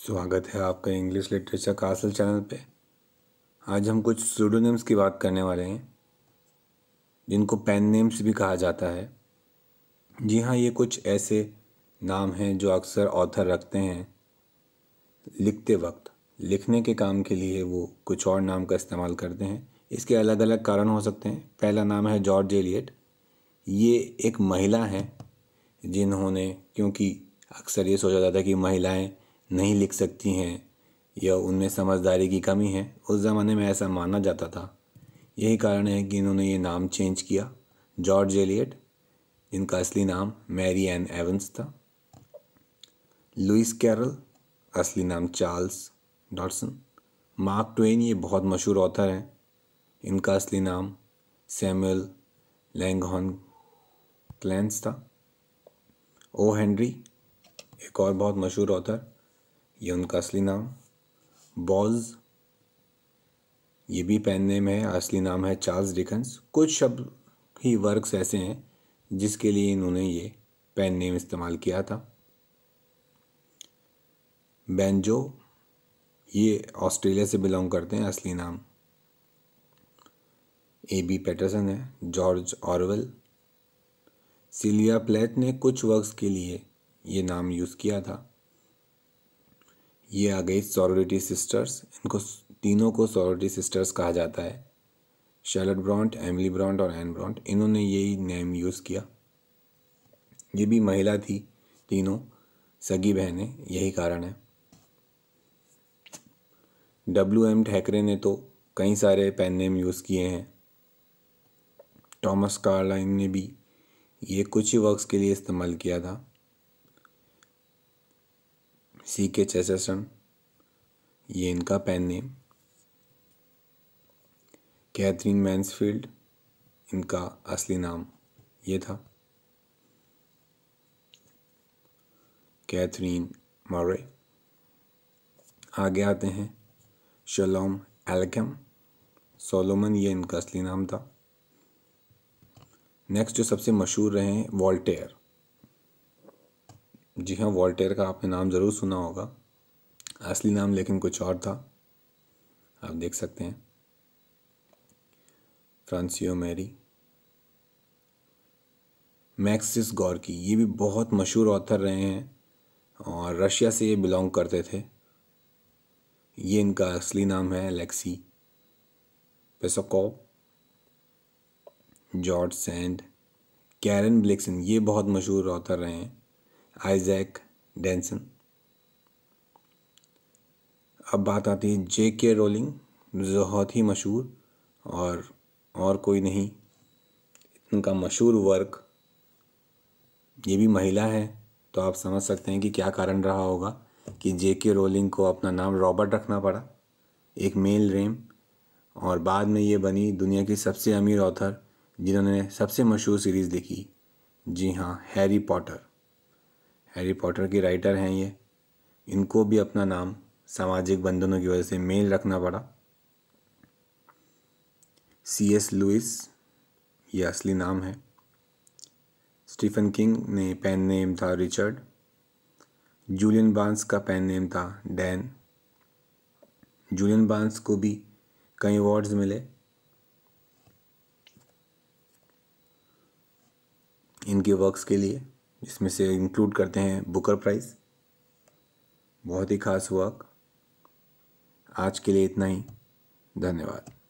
स्वागत है आपका इंग्लिश लिटरेचर कासल चैनल पे आज हम कुछ स्टूडोनेम्स की बात करने वाले हैं जिनको पेन नेम्स भी कहा जाता है जी हाँ ये कुछ ऐसे नाम हैं जो अक्सर ऑथर रखते हैं लिखते वक्त लिखने के काम के लिए वो कुछ और नाम का इस्तेमाल करते हैं इसके अलग अलग कारण हो सकते हैं पहला नाम है जॉर्ज एलियट ये एक महिला हैं जिन्होंने क्योंकि अक्सर ये सोचा जाता है कि महिलाएं नहीं लिख सकती हैं या उनमें समझदारी की कमी है उस ज़माने में ऐसा माना जाता था यही कारण है कि इन्होंने ये नाम चेंज किया जॉर्ज एलियट इनका असली नाम मैरी एन एवंस था लुइस कैरल असली नाम चार्ल्स डॉटसन मार्क ट्वेन ये बहुत मशहूर ऑथर हैं इनका असली नाम सैमुअल लैंगहॉन क्लैंस था ओ हेनरी एक और बहुत मशहूर ऑथर ये उनका असली नाम बॉज ये भी पेन नेम है असली नाम है चार्ल्स डिकन्स कुछ शब्द ही वर्क्स ऐसे हैं जिसके लिए इन्होंने ये पेन नेम इस्तेमाल किया था बेंजो ये ऑस्ट्रेलिया से बिलोंग करते हैं असली नाम ए बी पैटरसन है जॉर्ज ऑरवेल सिलिया प्लेट ने कुछ वर्क्स के लिए ये नाम यूज़ किया था ये आ गई सॉरिटी सिस्टर्स इनको तीनों को सॉरिटी सिस्टर्स कहा जाता है शैलट ब्रॉन्ट एमिली ब्रॉन्ट और एन ब्रॉन्ट इन्होंने यही नेम यूज़ किया ये भी महिला थी तीनों सगी बहनें यही कारण है डब्ल्यू एम ठेकरे ने तो कई सारे पेन नेम यूज़ किए हैं टॉमस कार्लाइन ने भी ये कुछ ही वर्क्स के लिए इस्तेमाल किया था सी के चेसेसन ये इनका पेन नेम कैथरीन मैंसफील्ड इनका असली नाम ये था कैथरीन मारे आगे आते हैं शलोम एलकम सोलोमन ये इनका असली नाम था नेक्स्ट जो सबसे मशहूर रहे हैं वॉल्टेयर जी हाँ वॉल्टेयर का आपने नाम ज़रूर सुना होगा असली नाम लेकिन कुछ और था आप देख सकते हैं फ्रांसियो मैरी मैक्सिस गॉर्की ये भी बहुत मशहूर ऑथर रहे हैं और रशिया से ये बिलोंग करते थे ये इनका असली नाम है Alexei Peshkov George Sand Karen Blixen ये बहुत मशहूर ऑथर रहे हैं आइजैक डेंसन अब बात आती है जे के रोलिंग बहुत ही मशहूर और और कोई नहीं इनका मशहूर वर्क ये भी महिला है तो आप समझ सकते हैं कि क्या कारण रहा होगा कि जे के रोलिंग को अपना नाम रॉबर्ट रखना पड़ा एक मेल रेम और बाद में ये बनी दुनिया की सबसे अमीर ऑथर जिन्होंने सबसे मशहूर सीरीज़ लिखी जी हाँ हैरी पॉटर हैरी पॉटर के राइटर हैं ये इनको भी अपना नाम सामाजिक बंधनों की वजह से मेल रखना पड़ा सी एस लुइस ये असली नाम है स्टीफन किंग ने पेन नेम था रिचर्ड जूलियन बांस का पेन नेम था डैन जूलियन बांस को भी कई अवार्ड्स मिले इनके वर्क्स के लिए जिसमें से इंक्लूड करते हैं बुकर प्राइस बहुत ही खास वर्क आज के लिए इतना ही धन्यवाद